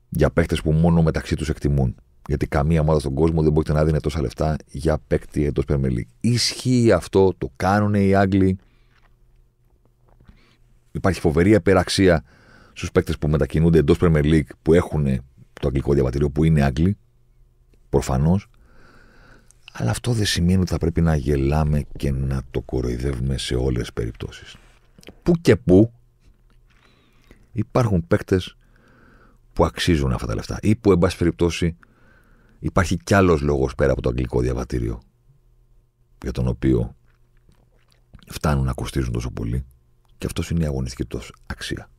Για παίκτες που μόνο μεταξύ τους εκτιμούν. Γιατί καμία ομάδα στον κόσμο δεν μπορεί να δίνει τόσα λεφτά για παίκτη εντός Premier League. Ισχύει αυτό, το κάνουν οι Άγγλοι. Υπάρχει φοβερή απεραξία στους παίκτες που μετακινούνται εντός Premier League που έχουν το αγγλικό διαβατήριο, που είναι Άγγλοι προφανώς. Αλλά αυτό δεν σημαίνει ότι θα πρέπει να γελάμε και να το κοροϊδεύουμε σε όλες τις περιπτώσεις. Πού και πού υπάρχουν παίκτες που αξίζουν αυτά τα λεφτά ή που, εν πάση περιπτώσει, υπάρχει κι άλλος λόγος πέρα από το αγγλικό διαβατήριο για τον οποίο φτάνουν να κοστίζουν τόσο πολύ. Και αυτός είναι η αγωνιστική τους αξία.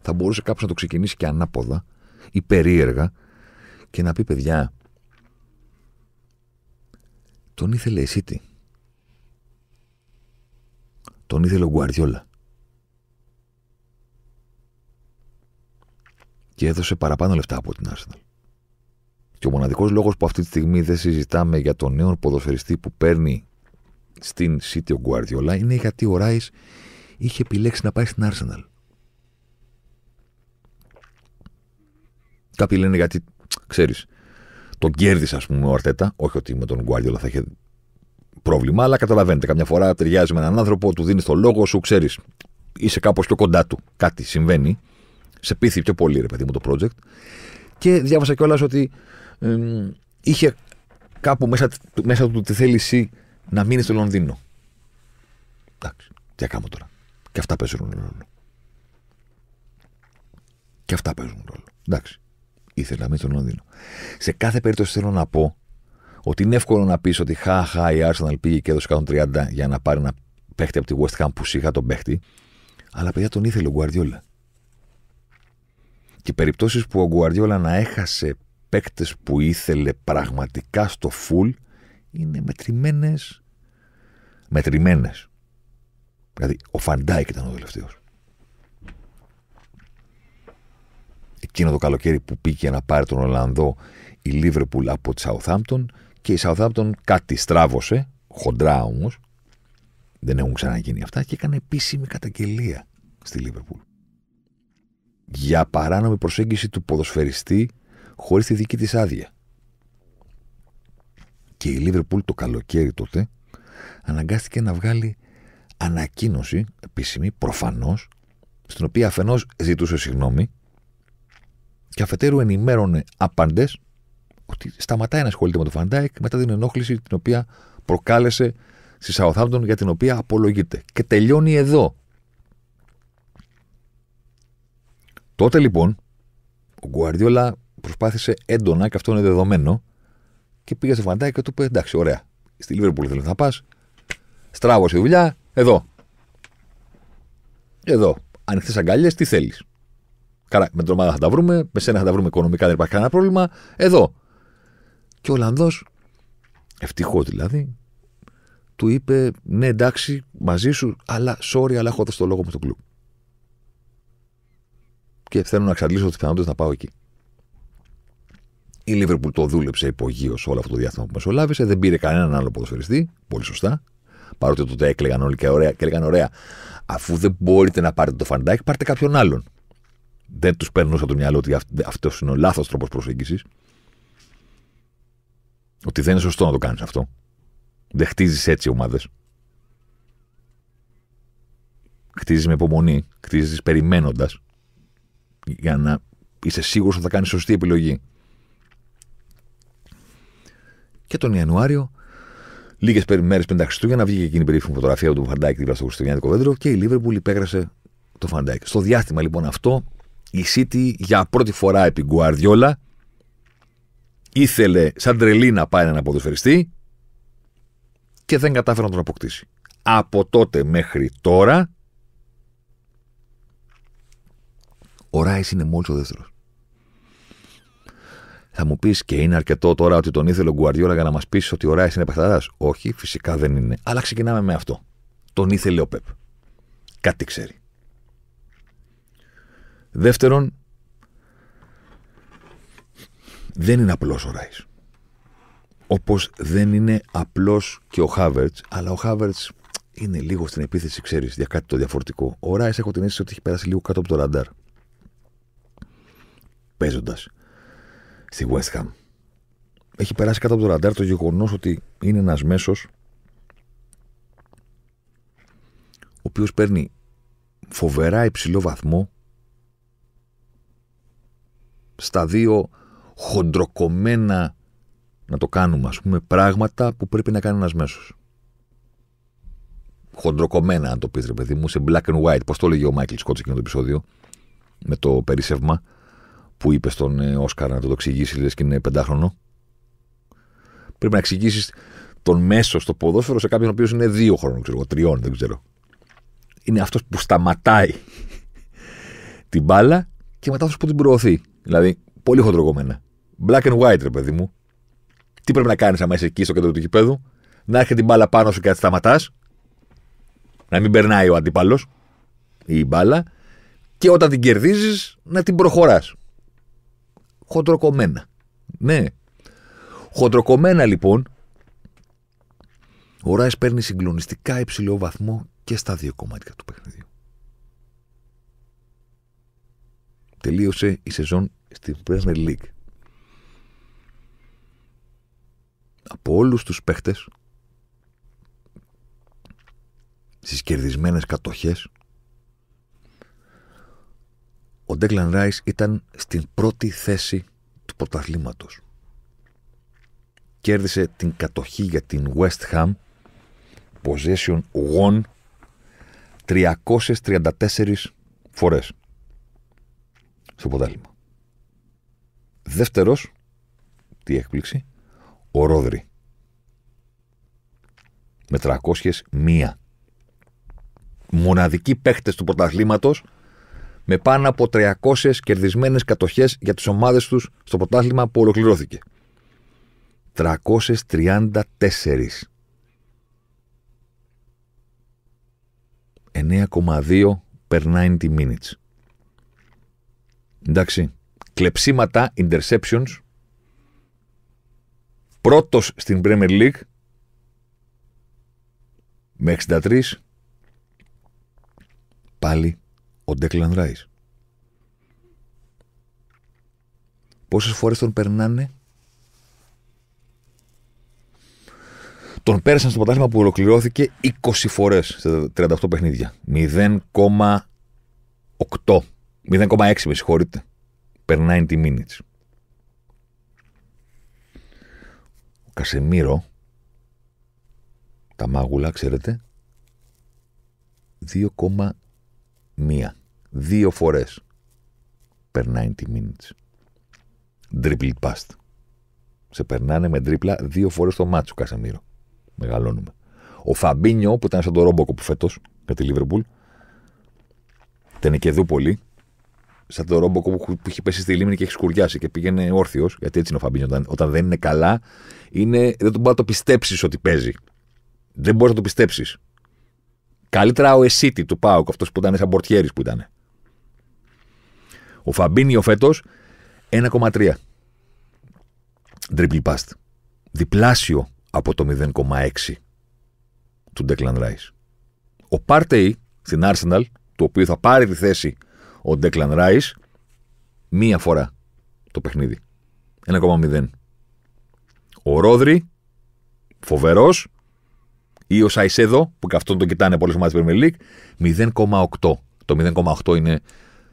Θα μπορούσε κάποιος να το ξεκινήσει και ανάποδα ή περίεργα και να πει: Παιδιά, τον ήθελε η City. Τον ήθελε ο Γκουαριόλα. Και έδωσε παραπάνω λεφτά από την Arsenal. Και ο μοναδικός λόγος που αυτή τη στιγμή δεν συζητάμε για τον νέο ποδοσφαιριστή που παίρνει στην City ο Γκουαρδιόλα είναι γιατί ο Ράι είχε επιλέξει να πάει στην Arsenal. Κάποιοι λένε γιατί, ξέρεις, τον κέρδισε, ας πούμε, ο Αρτέτα. Όχι ότι με τον Γκουάρδιολα θα είχε πρόβλημα, αλλά καταλαβαίνετε. Καμιά φορά ταιριάζει με έναν άνθρωπο, του δίνεις το λόγο σου, ξέρεις. Είσαι κάπως πιο κοντά του. Κάτι συμβαίνει. Σε πείθει πιο πολύ, ρε παιδί μου, το project. Και διάβασα κιόλας ότι είχε κάπου μέσα, μέσα του τη θέληση να μείνει στο Λονδίνο. Εντάξει, τι τώρα. Και αυτά παίζουν ρόλο. Και αυτά παίζουν ρόλο. Εντάξει ήθελα να μείνει στο Λονδίνο. Σε κάθε περίπτωση θέλω να πω ότι είναι εύκολο να πεις ότι χαχά η Arsenal πήγε και έδωσε 130 για να πάρει ένα παίχτη από τη West Ham που σιγά τον παίχτη. Αλλά παιδιά τον ήθελε ο Γκουαρδιόλα. Και περιπτώσεις που ο Γκουαρδιόλα να έχασε παίκτες που ήθελε πραγματικά στο full είναι μετρημένες. Μετρημένες. Δηλαδή, ο Φαντάικ ήταν ο τελευταίος. εκείνο το καλοκαίρι που πήγε να πάρει τον Ολλανδό η Λίβερπουλ από τη Σαουθάμπτον και η Σαουθάμπτον κάτι στράβωσε, χοντρά όμως. Δεν έχουν ξαναγίνει αυτά και έκανε επίσημη καταγγελία στη Λίβερπουλ. Για παράνομη προσέγγιση του ποδοσφαιριστή χωρίς τη δική της άδεια. Και η Λίβερπουλ το καλοκαίρι τότε αναγκάστηκε να βγάλει ανακοίνωση επίσημη, προφανώς, στην οποία αφενός ζητούσε συγγνώμη και αφετέρου ενημέρωνε απαντέ ότι σταματάει να ασχολείται με τον Φαντάικ μετά την ενόχληση την οποία προκάλεσε στη Σαουθάμπτον για την οποία απολογείται. Και τελειώνει εδώ. Τότε λοιπόν ο Γκουαρδιόλα προσπάθησε έντονα και αυτό είναι δεδομένο και πήγε στο Φαντάικ και του είπε: Εντάξει, ωραία. Στη Λίβερπουλ θέλει να πας. Στράβωσε δουλειά. Εδώ. Εδώ. Ανοιχτές αγκαλιές, τι θέλεις. Καλά, με την ομάδα θα τα βρούμε, με σένα θα τα βρούμε οικονομικά, δεν υπάρχει κανένα πρόβλημα. Εδώ. Και ο Ολλανδός, ευτυχώ δηλαδή, του είπε ναι, εντάξει, μαζί σου, αλλά sorry, αλλά έχω δώσει το λόγο μου στο κλουμπ. Και θέλω να εξαντλήσω τις πιθανότητες να πάω εκεί. Η Λίβερπουλ το δούλεψε υπογείως όλο αυτό το διάστημα που μεσολάβησε. Δεν πήρε κανέναν άλλο ποδοσφαιριστή. Πολύ σωστά. Παρότι τότε έκλεγαν όλοι και, ωραία, και έλεγαν ωραία, αφού δεν μπορείτε να πάρετε το Φαντάκ, πάρετε κάποιον άλλον δεν τους περνούσε από το μυαλό ότι αυτός είναι ο λάθος τρόπος προσέγγισης. Ότι δεν είναι σωστό να το κάνεις αυτό. Δεν χτίζεις έτσι ομάδες. Χτίζεις με υπομονή, χτίζεις περιμένοντας για να είσαι σίγουρος ότι θα κάνεις σωστή επιλογή. Και τον Ιανουάριο, λίγες μέρες πριν τα Χριστούγεννα, βγήκε εκείνη η περίφημη φωτογραφία του Φαντάκη δίπλα στο Χριστουγεννιάτικο δέντρο και η Λίβερπουλ υπέγρασε το Φαντάκη. Στο διάστημα λοιπόν αυτό η City για πρώτη φορά επί Γκουαρδιόλα ήθελε σαν τρελή να πάει έναν ποδοσφαιριστή και δεν κατάφερε να τον αποκτήσει. Από τότε μέχρι τώρα ο Ράις είναι μόλις ο δεύτερος. Θα μου πεις και είναι αρκετό τώρα ότι τον ήθελε ο Γκουαρδιόλα για να μας πεις ότι ο Ράις είναι παχταρά. Όχι, φυσικά δεν είναι. Αλλά ξεκινάμε με αυτό. Τον ήθελε ο Πεπ. Κάτι ξέρει. Δεύτερον, δεν είναι απλός ο Ράις. Όπως δεν είναι απλός και ο Χάβερτς, αλλά ο Χάβερτς είναι λίγο στην επίθεση, ξέρεις, για κάτι το διαφορετικό. Ο Ράις έχω την αίσθηση ότι έχει περάσει λίγο κάτω από το ραντάρ. Παίζοντας στη West Ham. Έχει περάσει κάτω από το ραντάρ το γεγονός ότι είναι ένας μέσος ο οποίος παίρνει φοβερά υψηλό βαθμό στα δύο χοντροκομμένα να το κάνουμε, ας πούμε, πράγματα που πρέπει να κάνει ένας μέσος. Χοντροκομμένα, αν το πεις, ρε παιδί μου, σε black and white. Πώς το έλεγε ο Μάικλ Σκότς εκείνο το επεισόδιο, με το περίσευμα που είπε στον ε, Όσκαρ να το, εξηγήσει, λες και είναι πεντάχρονο. Πρέπει να εξηγήσεις τον μέσο στο ποδόσφαιρο σε κάποιον ο οποίος είναι δύο χρόνων, ξέρω τριών, δεν ξέρω. Είναι αυτός που σταματάει την μπάλα και μετά αυτός που την προωθεί. Δηλαδή, πολύ χοντροκομμένα. Black and white, ρε παιδί μου. Τι πρέπει να κάνεις άμα είσαι εκεί στο κέντρο του να έρχεται την μπάλα πάνω σου και να τη σταματάς, να μην περνάει ο αντίπαλος ή η μπάλα, και όταν την κερδίζεις να την προχωράς. Χοντροκομμένα. Ναι. Χοντροκομμένα λοιπόν, ο Ράις παίρνει συγκλονιστικά υψηλό βαθμό και στα δύο κομμάτια του παιχνιδιού. τελείωσε η σεζόν στην Premier League. Από όλους τους παίχτες στις κερδισμένες κατοχές ο Ντέκλαν Ράις ήταν στην πρώτη θέση του πρωταθλήματος. Κέρδισε την κατοχή για την West Ham possession won 334 φορές στο ποτάλιμα. Δεύτερος, τι έκπληξη, ο Ρόδρυ. Με 301. Μοναδικοί παίχτες του πρωταθλήματος με πάνω από 300 κερδισμένες κατοχές για τις ομάδες τους στο πρωτάθλημα που ολοκληρώθηκε. 334. 9,2 per 90 minutes. Εντάξει. Κλεψίματα, interceptions. πρώτος στην Premier League. Με 63. Πάλι ο Ντέκλαν Ράι. Πόσες φορές τον περνάνε. Τον πέρασαν στο ποτάσμα που ολοκληρώθηκε 20 φορές σε 38 παιχνίδια. 0,8 0,6 με συγχωρείτε. Per 90 minutes. Ο Κασεμίρο, τα μάγουλα, ξέρετε, 2,1. Δύο φορές per 90 minutes. Triple past. Σε περνάνε με τρίπλα δύο φορές το μάτσο Κασεμίρο. Μεγαλώνουμε. Ο Φαμπίνιο που ήταν σαν το ρόμποκο που φέτος για τη Λίβερπουλ, Τενεκεδούπολη πολύ, σαν το ρόμπο που έχει πέσει στη λίμνη και έχει σκουριάσει και πήγαινε όρθιος. Γιατί έτσι είναι ο Φαμπίνιο. Όταν, όταν δεν είναι καλά, είναι, δεν τον μπορεί να το πιστέψεις ότι παίζει. Δεν μπορείς να το πιστέψεις. Καλύτερα ο Εσίτη του Πάουκ, αυτός που ήταν σαν πορτιέρης που ήταν. Ο Φαμπίνιο φέτος 1,3. Triple past. Διπλάσιο από το 0,6 του Declan Rice. Ο Πάρτεϊ στην Arsenal, το οποίο θα πάρει τη θέση ο Ντέκλαν Ράι μία φορά το παιχνίδι. 1,0. Ο Ρόδρυ, φοβερός, ή ο Σαϊσέδο, που και αυτόν τον κοιτάνε πολλέ ομάδε Premier League, 0,8. Το 0,8 είναι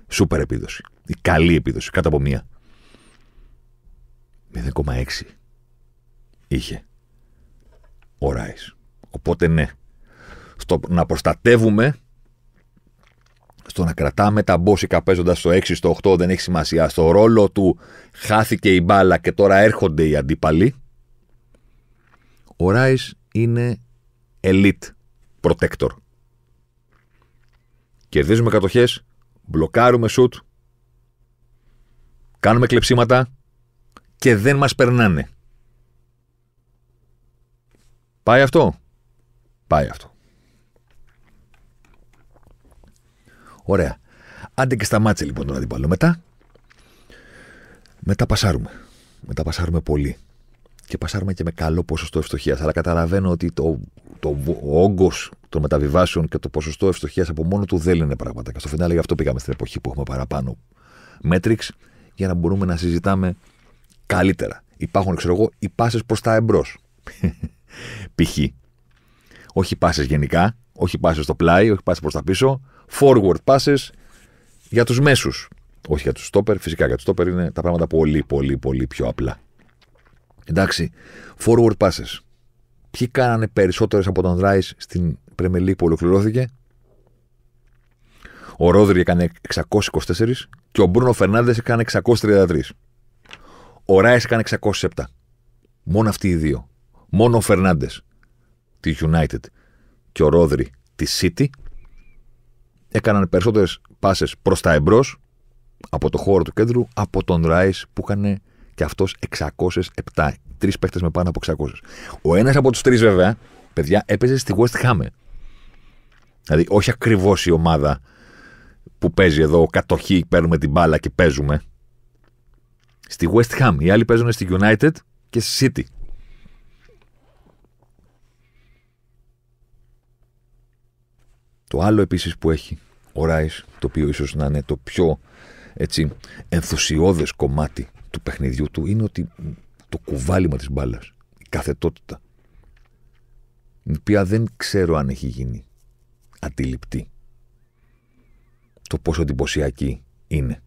σούπερ επίδοση. Η καλή επίδοση, κάτω από μία. 0,6 είχε ο Ράις. Οπότε ναι, στο να προστατεύουμε στο να κρατάμε τα μπόσικα παίζοντας στο 6, στο 8, δεν έχει σημασία. Στο ρόλο του χάθηκε η μπάλα και τώρα έρχονται οι αντίπαλοι. Ο Ράις είναι elite protector. Κερδίζουμε κατοχές, μπλοκάρουμε σουτ, κάνουμε κλεψίματα και δεν μας περνάνε. Πάει αυτό. Πάει αυτό. Ωραία. Άντε και σταμάτησε λοιπόν τον αντίπαλο. Μετά, μετά πασάρουμε. Μετά πασάρουμε πολύ. Και πασάρουμε και με καλό ποσοστό ευστοχίας. Αλλά καταλαβαίνω ότι το, το, ο όγκος των μεταβιβάσεων και το ποσοστό ευστοχίας από μόνο του δεν είναι πράγματα. Και στο φινάλε γι' αυτό πήγαμε στην εποχή που έχουμε παραπάνω μέτρηξ για να μπορούμε να συζητάμε καλύτερα. Υπάρχουν, ξέρω εγώ, οι πάσες προς τα εμπρός. Π.χ. Όχι πάσες γενικά, όχι πάσες στο πλάι, όχι πάσες προς τα πίσω, forward passes για τους μέσους. Όχι για τους stopper, φυσικά για τους stopper είναι τα πράγματα πολύ πολύ πολύ πιο απλά. Εντάξει, forward passes. Ποιοι κάνανε περισσότερες από τον Rice στην Premier League που ολοκληρώθηκε. Ο Ρόδρυ έκανε 624 και ο Μπρούνο Φερνάνδες έκανε 633. Ο Ράις έκανε 607. Μόνο αυτοί οι δύο. Μόνο ο Φερνάνδες τη United και ο Ρόδρυ τη City έκαναν περισσότερες πάσες προς τα εμπρός από το χώρο του κέντρου από τον Ράις που είχαν και αυτός 607. Τρει παίχτε με πάνω από 600. Ο ένας από τους τρεις, βέβαια, παιδιά, έπαιζε στη West Ham. Δηλαδή, όχι ακριβώς η ομάδα που παίζει εδώ, κατοχή, παίρνουμε την μπάλα και παίζουμε. Στη West Ham. Οι άλλοι παίζουν στη United και στη City. Το άλλο επίσης που έχει ο Ράις, το οποίο ίσως να είναι το πιο έτσι, ενθουσιώδες κομμάτι του παιχνιδιού του, είναι ότι το κουβάλιμα της μπάλας, η καθετότητα, η οποία δεν ξέρω αν έχει γίνει αντιληπτή το πόσο εντυπωσιακή είναι.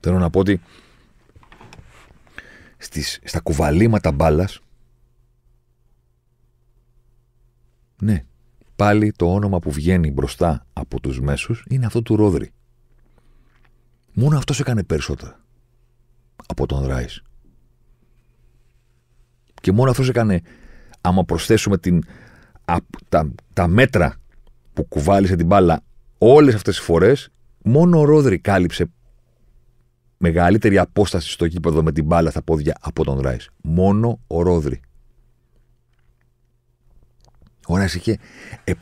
Θέλω να πω ότι στις, στα κουβαλήματα μπάλας Ναι, πάλι το όνομα που βγαίνει μπροστά από τους μέσους είναι αυτό του Ρόδρυ. Μόνο αυτός έκανε περισσότερα από τον Ράις. Και μόνο αυτός έκανε, άμα προσθέσουμε την, τα, τα μέτρα που κουβάλισε την μπάλα όλες αυτές τις φορές, μόνο ο Ρόδρυ κάλυψε μεγαλύτερη απόσταση στο κήπεδο με την μπάλα στα πόδια από τον Ράις. Μόνο ο Ρόδρυ. Ο είχε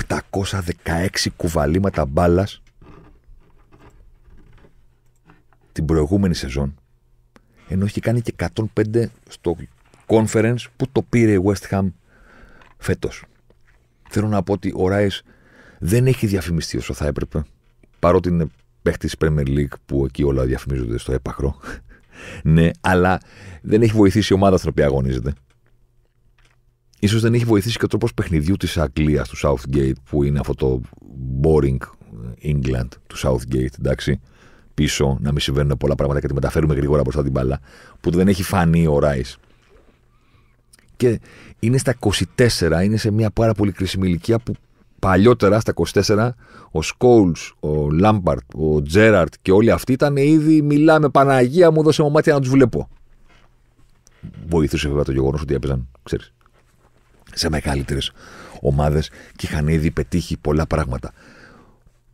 716 κουβαλήματα μπάλας την προηγούμενη σεζόν. Ενώ είχε κάνει και 105 στο conference που το πήρε η West Ham φέτος. Θέλω να πω ότι ο Ράι δεν έχει διαφημιστεί όσο θα έπρεπε. Παρότι είναι παίχτης Premier League που εκεί όλα διαφημίζονται στο έπαχρο. ναι, αλλά δεν έχει βοηθήσει η ομάδα στην οποία αγωνίζεται ίσως δεν έχει βοηθήσει και ο τρόπος παιχνιδιού της Αγγλίας του Southgate που είναι αυτό το boring England του Southgate, εντάξει. Πίσω, να μην συμβαίνουν πολλά πράγματα και τη μεταφέρουμε γρήγορα μπροστά την μπαλά. Που δεν έχει φανεί ο Ράι. Και είναι στα 24, είναι σε μια πάρα πολύ κρίσιμη ηλικία που παλιότερα στα 24 ο Σκόλς, ο Λάμπαρτ, ο Τζέραρτ και όλοι αυτοί ήταν ήδη μιλάμε Παναγία μου, δώσε μου μάτια να τους βλέπω. Βοηθούσε βέβαια το γεγονός ότι έπαιζαν, ξέρεις, σε μεγαλύτερες ομάδες και είχαν ήδη πετύχει πολλά πράγματα.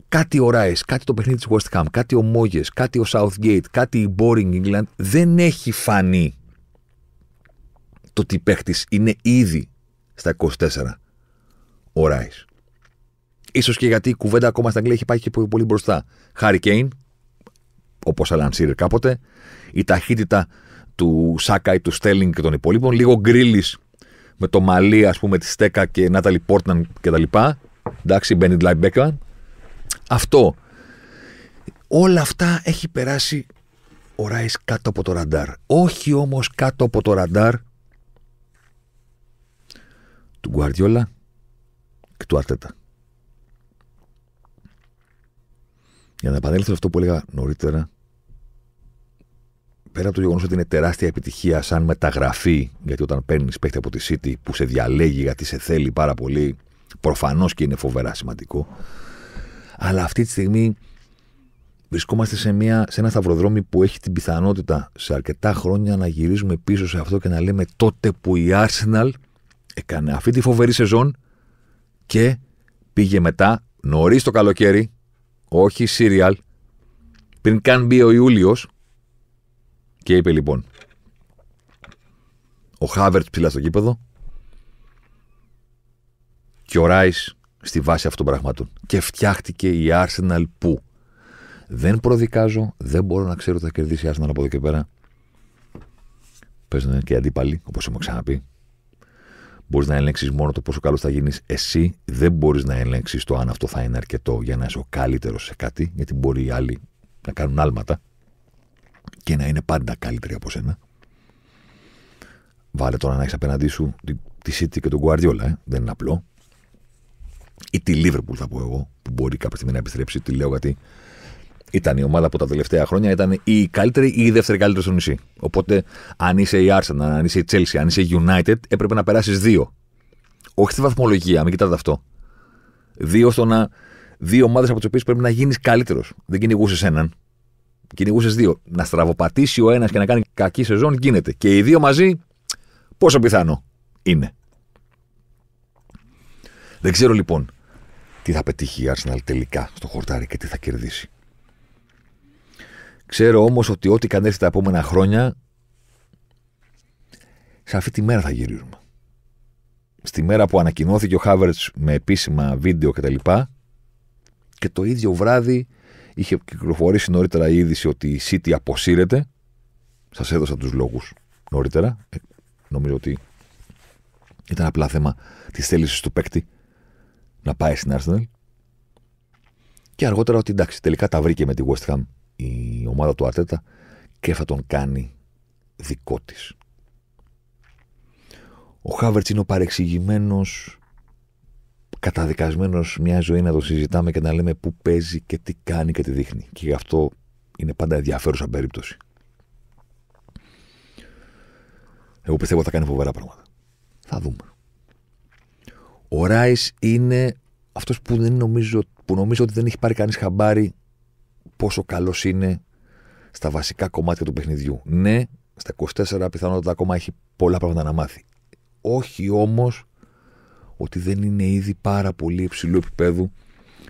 Κάτι ο Ράι, κάτι το παιχνίδι της West Ham, κάτι ο Μόγε, κάτι ο Southgate, κάτι η Boring England δεν έχει φανεί το ότι παίχτης είναι ήδη στα 24 ο Ράι. σω και γιατί η κουβέντα ακόμα στην Αγγλία έχει πάει και πολύ μπροστά. Χάρη Κέιν, όπως Αλαν κάποτε, η ταχύτητα του Σάκα του Στέλινγκ και των υπολείπων, λίγο γκρίλι με το μαλλί, ας πούμε, τη Στέκα και Νάταλι Πόρτναν κτλ. Εντάξει, Μπένιντ Λάιμ Μπέκμαν. Αυτό. Όλα αυτά έχει περάσει ο Ράις κάτω από το ραντάρ. Όχι όμως κάτω από το ραντάρ του Γκουαρδιόλα και του Αρτέτα. Για να επανέλθω αυτό που έλεγα νωρίτερα, πέρα από το γεγονός ότι είναι τεράστια επιτυχία σαν μεταγραφή, γιατί όταν παίρνεις παίχτη από τη City που σε διαλέγει γιατί σε θέλει πάρα πολύ, προφανώς και είναι φοβερά σημαντικό. Αλλά αυτή τη στιγμή βρισκόμαστε σε, μια, σε ένα σταυροδρόμι που έχει την πιθανότητα σε αρκετά χρόνια να γυρίζουμε πίσω σε αυτό και να λέμε τότε που η Arsenal έκανε αυτή τη φοβερή σεζόν και πήγε μετά νωρίς το καλοκαίρι, όχι σύριαλ, πριν καν μπει ο Ιούλιος, και είπε λοιπόν, ο Χάβερτ ψηλά στο κήπεδο και ο Ράις στη βάση αυτών των πραγμάτων. Και φτιάχτηκε η Arsenal που δεν προδικάζω, δεν μπορώ να ξέρω ότι θα κερδίσει η Arsenal από εδώ και πέρα. Παίζουν να είναι και αντίπαλοι, όπως έχουμε ξαναπεί. Μπορείς να ελέγξεις μόνο το πόσο καλός θα γίνεις εσύ. Δεν μπορείς να ελέγξεις το αν αυτό θα είναι αρκετό για να είσαι ο καλύτερος σε κάτι, γιατί μπορεί οι άλλοι να κάνουν άλματα και να είναι πάντα καλύτερη από σένα. Βάλε τώρα να έχεις απέναντί σου τη, τη City και τον Guardiola, ε. δεν είναι απλό. Ή τη Liverpool θα πω εγώ, που μπορεί κάποια στιγμή να επιστρέψει. Τη λέω γιατί ήταν η ομάδα που τα τελευταία χρόνια ήταν η καλύτερη ή η δεύτερη καλύτερη στο νησί. Οπότε, αν είσαι η Arsenal, αν είσαι η Chelsea, αν είσαι η United, έπρεπε να περάσεις δύο. Όχι στη βαθμολογία, μην κοιτάτε αυτό. Δύο στο να. Δύο ομάδες από τις οποίες πρέπει να γίνεις καλύτερος. Δεν κυνηγούσες έναν κυνηγούσες δύο. Να στραβοπατήσει ο ένας και να κάνει κακή σεζόν γίνεται. Και οι δύο μαζί, πόσο πιθανό είναι. Δεν ξέρω λοιπόν τι θα πετύχει η Arsenal τελικά στο χορτάρι και τι θα κερδίσει. Ξέρω όμως ότι ό,τι κανένα τα επόμενα χρόνια, σε αυτή τη μέρα θα γυρίζουμε. Στη μέρα που ανακοινώθηκε ο Χάβερτ με επίσημα βίντεο κτλ. και το ίδιο βράδυ Είχε κυκλοφορήσει νωρίτερα η είδηση ότι η City αποσύρεται. Σας έδωσα τους λόγους νωρίτερα. Ε, νομίζω ότι ήταν απλά θέμα της θέλησης του παίκτη να πάει στην Arsenal. Και αργότερα ότι εντάξει, τελικά τα βρήκε με τη West Ham η ομάδα του Αρτέτα και θα τον κάνει δικό της. Ο Χάβερτς είναι ο παρεξηγημένος καταδικασμένος μια ζωή να το συζητάμε και να λέμε πού παίζει και τι κάνει και τι δείχνει. Και γι' αυτό είναι πάντα ενδιαφέρουσα περίπτωση. Εγώ πιστεύω ότι θα κάνει φοβερά πράγματα. Θα δούμε. Ο Ράις είναι αυτός που, δεν νομίζω, που νομίζω ότι δεν έχει πάρει κανείς χαμπάρι πόσο καλός είναι στα βασικά κομμάτια του παιχνιδιού. Ναι, στα 24 πιθανότητα ακόμα έχει πολλά πράγματα να μάθει. Όχι όμως ότι δεν είναι ήδη πάρα πολύ υψηλού επίπεδου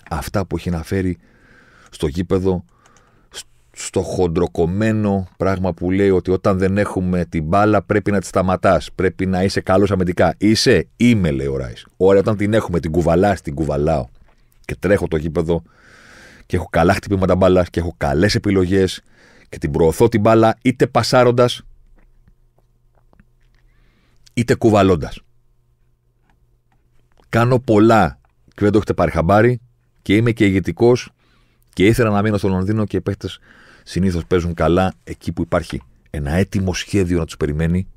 αυτά που έχει να φέρει στο γήπεδο, στο χοντροκομμένο πράγμα που λέει ότι όταν δεν έχουμε την μπάλα πρέπει να τη σταματάς. Πρέπει να είσαι καλός αμυντικά. Είσαι, είμαι, λέει ο Ράις. Ωραία, όταν την έχουμε, την κουβαλάς, την κουβαλάω και τρέχω το γήπεδο και έχω καλά χτυπήματα μπάλας και έχω καλές επιλογές και την προωθώ την μπάλα είτε πασάροντας είτε κουβαλώντας. Κάνω πολλά και δεν το έχετε πάρει χαμπάρι και είμαι και ηγετικός και ήθελα να μείνω στο Λονδίνο και οι παίχτε συνήθως παίζουν καλά εκεί που υπάρχει ένα έτοιμο σχέδιο να τους περιμένει.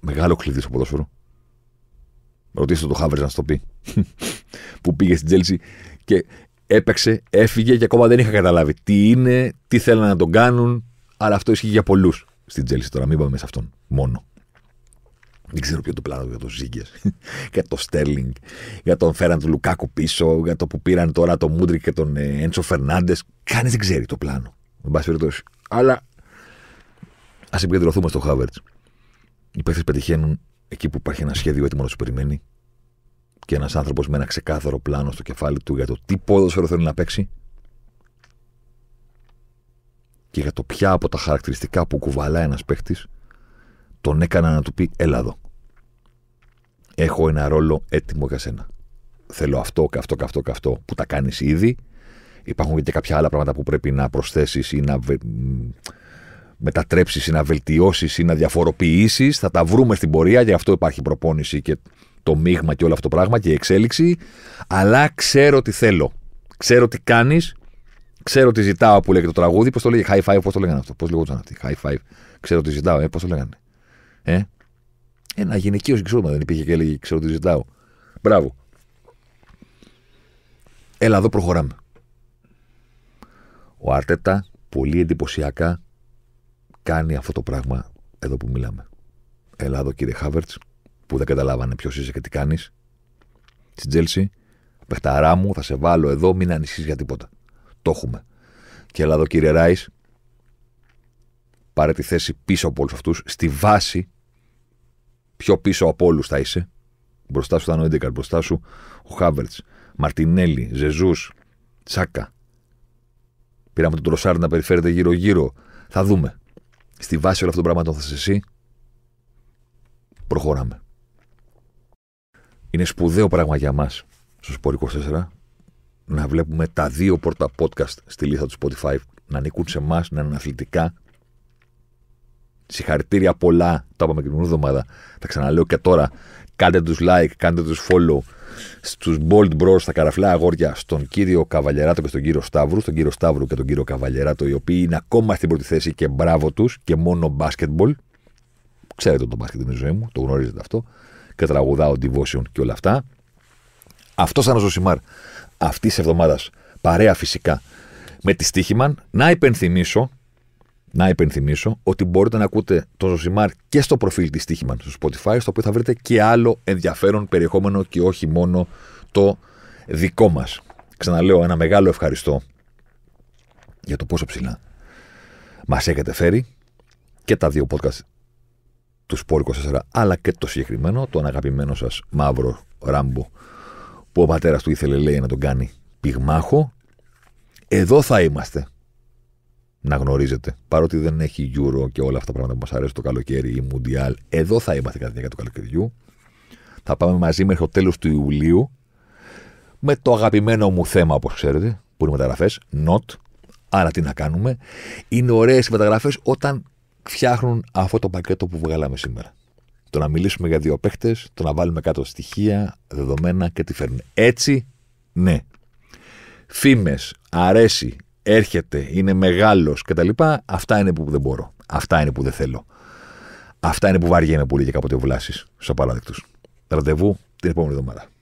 Μεγάλο κλειδί στο ποδόσφαιρο. Ρωτήστε το Χάβρι να σου το πει. που πήγε στην Τζέλση και έπαιξε, έφυγε και ακόμα δεν είχα καταλάβει τι είναι, τι θέλανε να τον κάνουν. Αλλά αυτό ισχύει για πολλούς στην Τζέλση τώρα. Μην πάμε σε αυτόν μόνο δεν ξέρω ποιο το πλάνο για τον Ζήγκες, για τον Στέρλινγκ, για τον Φέραν του Λουκάκου πίσω, για το που πήραν τώρα τον Μούντρικ και τον ε, Έντσο Φερνάντες. Κανείς δεν ξέρει το πλάνο. Εν πάση περιπτώσει. Αλλά ας επικεντρωθούμε στο Χάβερτ. Οι παίχτε πετυχαίνουν εκεί που υπάρχει ένα σχέδιο έτοιμο να σου περιμένει και ένας άνθρωπος με ένα ξεκάθαρο πλάνο στο κεφάλι του για το τι ποδοσφαίρο θέλει να παίξει και για το ποια από τα χαρακτηριστικά που κουβαλάει ένας παίχτη τον έκανα να του πει έλα εδώ. Έχω ένα ρόλο έτοιμο για σένα. Θέλω αυτό, και και αυτό αυτό και αυτό που τα κάνεις ήδη. Υπάρχουν και κάποια άλλα πράγματα που πρέπει να προσθέσεις ή να μετατρέψεις ή να βελτιώσεις ή να διαφοροποιήσεις. Θα τα βρούμε στην πορεία, γι' αυτό υπάρχει προπόνηση και το μείγμα και όλο αυτό το πράγμα και η εξέλιξη. Αλλά ξέρω τι θέλω. Ξέρω τι κάνεις. Ξέρω τι ζητάω που λέγεται το τραγούδι. Πώς το λέγεται, high five, πώς το λέγανε αυτό. Πώς λέγονταν αυτή, high five. Ξέρω τι ζητάω, ε, πώς το λέγανε. Ένα ε, ε, γυναικείο ξούμα δεν υπήρχε και έλεγε: Ξέρω τι ζητάω. Μπράβο. Έλα εδώ προχωράμε. Ο Αρτέτα πολύ εντυπωσιακά κάνει αυτό το πράγμα εδώ που μιλάμε. Έλα εδώ κύριε Χάβερτ, που δεν καταλάβανε ποιος είσαι και τι κάνεις. Στην Τζέλση, παιχταρά μου, θα σε βάλω εδώ, μην ανησυχείς για τίποτα. Το έχουμε. Και έλα εδώ κύριε Ράις, πάρε τη θέση πίσω από όλους αυτούς, στη βάση πιο πίσω από όλους θα είσαι. Μπροστά σου θα είναι ο Έντεκαρ, μπροστά σου ο Χάβερτ, Μαρτινέλη, Ζεζούς, Τσάκα. Πήραμε τον Τροσάρ να περιφέρεται γύρω-γύρω. Θα δούμε. Στη βάση όλων αυτών των πραγμάτων θα είσαι εσύ. Προχωράμε. Είναι σπουδαίο πράγμα για μας στο Σπορικό 24, να βλέπουμε τα δύο πρώτα podcast στη λίστα του Spotify να ανήκουν σε εμά, να είναι αθλητικά, Συγχαρητήρια πολλά. το είπαμε και την εβδομάδα. Τα ξαναλέω και τώρα. Κάντε τους like, κάντε τους follow στους Bold Bros, στα καραφλά αγόρια, στον κύριο Καβαλιαράτο και στον κύριο Σταύρου, στον κύριο Σταύρου και τον κύριο Καβαλιαράτο, οι οποίοι είναι ακόμα στην πρώτη θέση και μπράβο τους και μόνο μπάσκετμπολ. Ξέρετε το μπάσκετ είναι η ζωή μου, το γνωρίζετε αυτό. Και τραγουδάω Devotion και όλα αυτά. Αυτό ήταν ο Ζωσιμάρ αυτής της εβδομάδας. Παρέα φυσικά με τη Στίχημαν. Να υπενθυμίσω να υπενθυμίσω ότι μπορείτε να ακούτε το Ζωσιμάρ και στο προφίλ της τύχημα στο Spotify, στο οποίο θα βρείτε και άλλο ενδιαφέρον περιεχόμενο και όχι μόνο το δικό μας. Ξαναλέω ένα μεγάλο ευχαριστώ για το πόσο ψηλά μας έχετε φέρει και τα δύο podcast του Σπόρ 24, αλλά και το συγκεκριμένο, τον αγαπημένο σας μαύρο Ράμπο, που ο πατέρας του ήθελε λέει να τον κάνει πυγμάχο. Εδώ θα είμαστε να γνωρίζετε. Παρότι δεν έχει Euro και όλα αυτά τα πράγματα που μας αρέσουν το καλοκαίρι ή Mundial, εδώ θα είμαστε κατά τη διάρκεια του καλοκαιριού. Θα πάμε μαζί μέχρι το τέλος του Ιουλίου με το αγαπημένο μου θέμα, όπως ξέρετε, που είναι μεταγραφές. Not. Άρα τι να κάνουμε. Είναι ωραίες οι μεταγραφές όταν φτιάχνουν αυτό το πακέτο που βγάλαμε σήμερα. Το να μιλήσουμε για δύο παίχτε, το να βάλουμε κάτω στοιχεία, δεδομένα και τι φέρνουν. Έτσι, ναι. Φήμες, αρέσει, έρχεται, είναι μεγάλος κτλ. Αυτά είναι που δεν μπορώ. Αυτά είναι που δεν θέλω. Αυτά είναι που βαριέμαι πολύ για κάποτε βλάσει. Στου απαράδεκτου. Ραντεβού την επόμενη εβδομάδα.